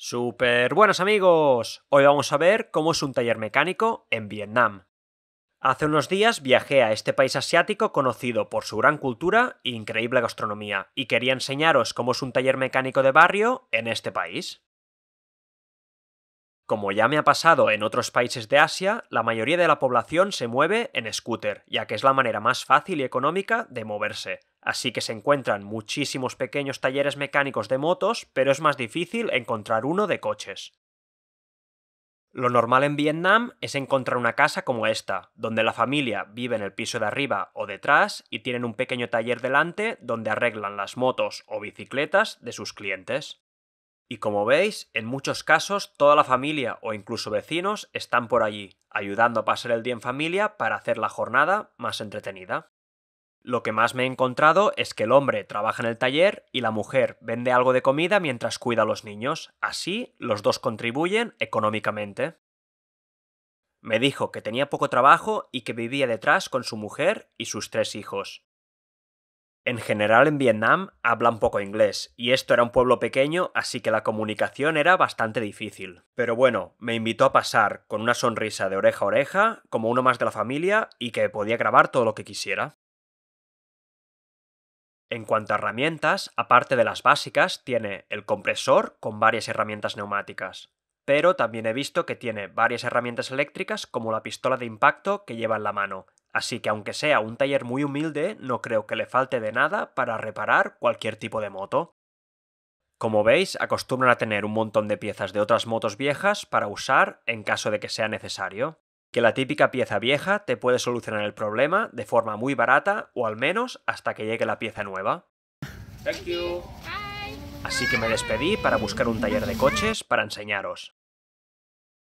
Super buenos amigos. Hoy vamos a ver cómo es un taller mecánico en Vietnam. Hace unos días viajé a este país asiático conocido por su gran cultura e increíble gastronomía y quería enseñaros cómo es un taller mecánico de barrio en este país. Como ya me ha pasado en otros países de Asia, la mayoría de la población se mueve en scooter, ya que es la manera más fácil y económica de moverse. Así que se encuentran muchísimos pequeños talleres mecánicos de motos, pero es más difícil encontrar uno de coches. Lo normal en Vietnam es encontrar una casa como esta, donde la familia vive en el piso de arriba o detrás y tienen un pequeño taller delante donde arreglan las motos o bicicletas de sus clientes. Y como veis, en muchos casos toda la familia o incluso vecinos están por allí, ayudando a pasar el día en familia para hacer la jornada más entretenida. Lo que más me he encontrado es que el hombre trabaja en el taller y la mujer vende algo de comida mientras cuida a los niños. Así, los dos contribuyen económicamente. Me dijo que tenía poco trabajo y que vivía detrás con su mujer y sus tres hijos. En general en Vietnam hablan poco inglés, y esto era un pueblo pequeño, así que la comunicación era bastante difícil. Pero bueno, me invitó a pasar con una sonrisa de oreja a oreja, como uno más de la familia, y que podía grabar todo lo que quisiera. En cuanto a herramientas, aparte de las básicas, tiene el compresor con varias herramientas neumáticas. Pero también he visto que tiene varias herramientas eléctricas como la pistola de impacto que lleva en la mano, Así que aunque sea un taller muy humilde, no creo que le falte de nada para reparar cualquier tipo de moto. Como veis, acostumbran a tener un montón de piezas de otras motos viejas para usar en caso de que sea necesario. Que la típica pieza vieja te puede solucionar el problema de forma muy barata o al menos hasta que llegue la pieza nueva. Así que me despedí para buscar un taller de coches para enseñaros.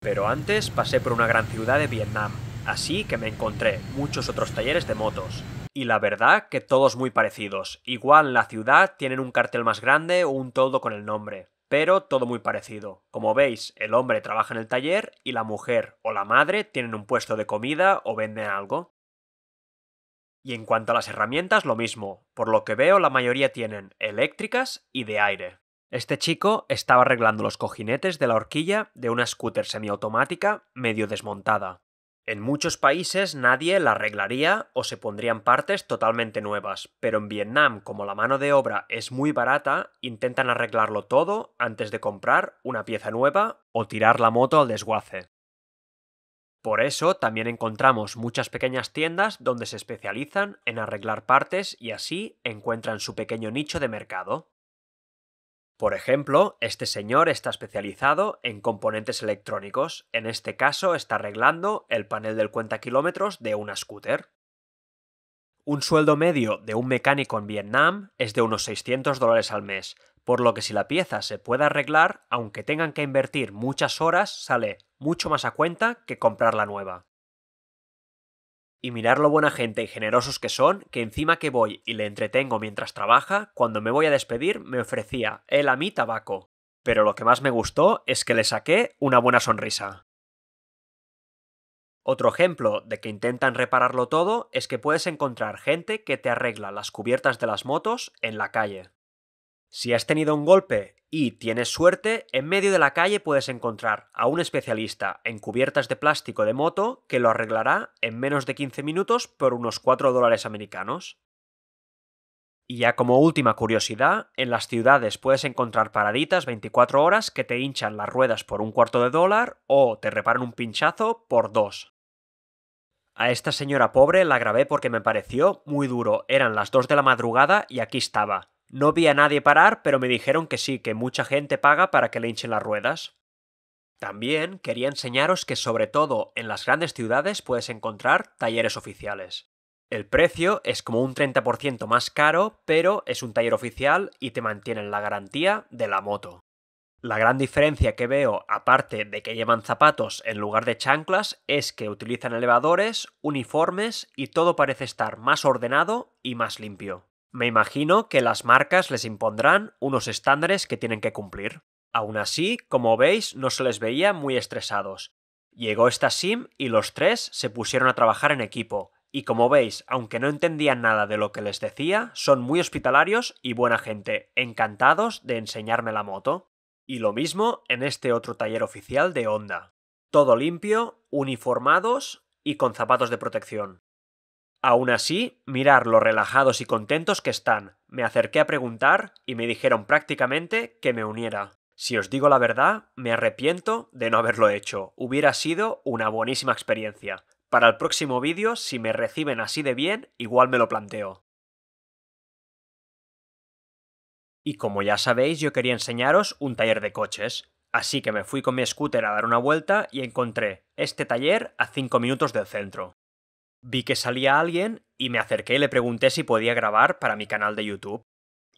Pero antes pasé por una gran ciudad de Vietnam, así que me encontré muchos otros talleres de motos. Y la verdad que todos muy parecidos, igual en la ciudad tienen un cartel más grande o un todo con el nombre, pero todo muy parecido. Como veis, el hombre trabaja en el taller y la mujer o la madre tienen un puesto de comida o venden algo. Y en cuanto a las herramientas, lo mismo. Por lo que veo, la mayoría tienen eléctricas y de aire. Este chico estaba arreglando los cojinetes de la horquilla de una scooter semiautomática medio desmontada. En muchos países nadie la arreglaría o se pondrían partes totalmente nuevas, pero en Vietnam, como la mano de obra es muy barata, intentan arreglarlo todo antes de comprar una pieza nueva o tirar la moto al desguace. Por eso también encontramos muchas pequeñas tiendas donde se especializan en arreglar partes y así encuentran su pequeño nicho de mercado. Por ejemplo, este señor está especializado en componentes electrónicos. En este caso, está arreglando el panel del cuenta kilómetros de una scooter. Un sueldo medio de un mecánico en Vietnam es de unos 600 dólares al mes, por lo que si la pieza se puede arreglar, aunque tengan que invertir muchas horas, sale mucho más a cuenta que comprar la nueva. Y mirar lo buena gente y generosos que son, que encima que voy y le entretengo mientras trabaja, cuando me voy a despedir me ofrecía él a mí tabaco. Pero lo que más me gustó es que le saqué una buena sonrisa. Otro ejemplo de que intentan repararlo todo es que puedes encontrar gente que te arregla las cubiertas de las motos en la calle. Si has tenido un golpe y tienes suerte, en medio de la calle puedes encontrar a un especialista en cubiertas de plástico de moto que lo arreglará en menos de 15 minutos por unos 4 dólares americanos. Y ya como última curiosidad, en las ciudades puedes encontrar paraditas 24 horas que te hinchan las ruedas por un cuarto de dólar o te reparan un pinchazo por dos. A esta señora pobre la grabé porque me pareció muy duro, eran las 2 de la madrugada y aquí estaba, no vi a nadie parar, pero me dijeron que sí, que mucha gente paga para que le hinchen las ruedas. También quería enseñaros que sobre todo en las grandes ciudades puedes encontrar talleres oficiales. El precio es como un 30% más caro, pero es un taller oficial y te mantienen la garantía de la moto. La gran diferencia que veo, aparte de que llevan zapatos en lugar de chanclas, es que utilizan elevadores, uniformes y todo parece estar más ordenado y más limpio. Me imagino que las marcas les impondrán unos estándares que tienen que cumplir. Aún así, como veis, no se les veía muy estresados. Llegó esta sim y los tres se pusieron a trabajar en equipo, y como veis, aunque no entendían nada de lo que les decía, son muy hospitalarios y buena gente, encantados de enseñarme la moto. Y lo mismo en este otro taller oficial de Honda. Todo limpio, uniformados y con zapatos de protección. Aún así, mirar lo relajados y contentos que están. Me acerqué a preguntar y me dijeron prácticamente que me uniera. Si os digo la verdad, me arrepiento de no haberlo hecho. Hubiera sido una buenísima experiencia. Para el próximo vídeo, si me reciben así de bien, igual me lo planteo. Y como ya sabéis, yo quería enseñaros un taller de coches. Así que me fui con mi scooter a dar una vuelta y encontré este taller a 5 minutos del centro vi que salía alguien y me acerqué y le pregunté si podía grabar para mi canal de YouTube.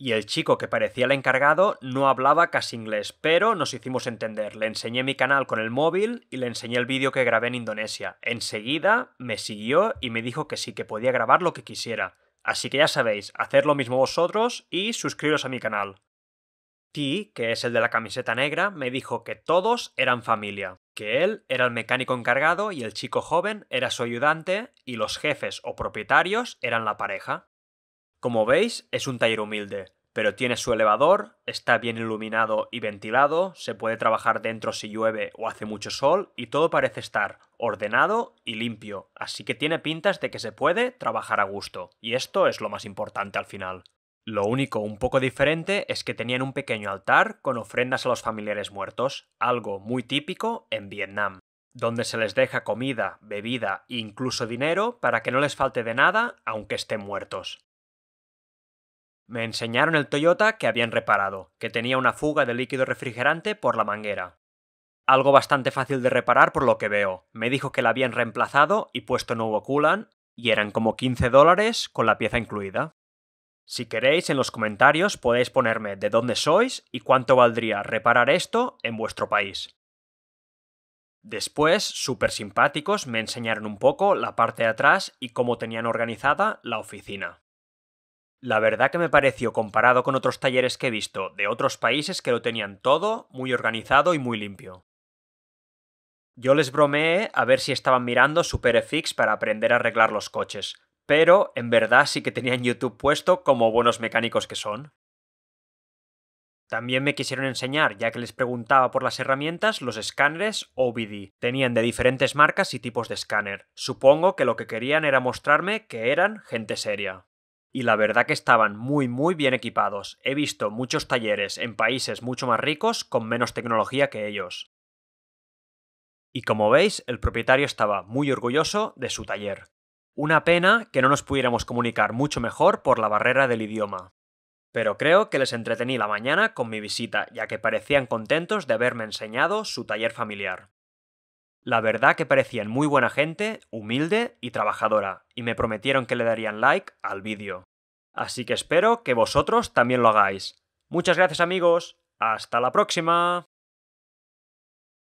Y el chico que parecía el encargado no hablaba casi inglés, pero nos hicimos entender. Le enseñé mi canal con el móvil y le enseñé el vídeo que grabé en Indonesia. Enseguida me siguió y me dijo que sí, que podía grabar lo que quisiera. Así que ya sabéis, haced lo mismo vosotros y suscribiros a mi canal. Ti, que es el de la camiseta negra, me dijo que todos eran familia que él era el mecánico encargado y el chico joven era su ayudante y los jefes o propietarios eran la pareja. Como veis, es un taller humilde, pero tiene su elevador, está bien iluminado y ventilado, se puede trabajar dentro si llueve o hace mucho sol y todo parece estar ordenado y limpio, así que tiene pintas de que se puede trabajar a gusto, y esto es lo más importante al final. Lo único un poco diferente es que tenían un pequeño altar con ofrendas a los familiares muertos, algo muy típico en Vietnam, donde se les deja comida, bebida e incluso dinero para que no les falte de nada aunque estén muertos. Me enseñaron el Toyota que habían reparado, que tenía una fuga de líquido refrigerante por la manguera. Algo bastante fácil de reparar por lo que veo. Me dijo que la habían reemplazado y puesto nuevo coolant, y eran como 15 dólares con la pieza incluida. Si queréis, en los comentarios podéis ponerme de dónde sois y cuánto valdría reparar esto en vuestro país. Después, súper simpáticos, me enseñaron un poco la parte de atrás y cómo tenían organizada la oficina. La verdad que me pareció, comparado con otros talleres que he visto de otros países que lo tenían todo muy organizado y muy limpio. Yo les bromeé a ver si estaban mirando Superfix para aprender a arreglar los coches, pero en verdad sí que tenían YouTube puesto como buenos mecánicos que son. También me quisieron enseñar, ya que les preguntaba por las herramientas, los escáneres OBD. Tenían de diferentes marcas y tipos de escáner. Supongo que lo que querían era mostrarme que eran gente seria. Y la verdad que estaban muy muy bien equipados. He visto muchos talleres en países mucho más ricos con menos tecnología que ellos. Y como veis, el propietario estaba muy orgulloso de su taller. Una pena que no nos pudiéramos comunicar mucho mejor por la barrera del idioma. Pero creo que les entretení la mañana con mi visita, ya que parecían contentos de haberme enseñado su taller familiar. La verdad que parecían muy buena gente, humilde y trabajadora, y me prometieron que le darían like al vídeo. Así que espero que vosotros también lo hagáis. Muchas gracias amigos, hasta la próxima.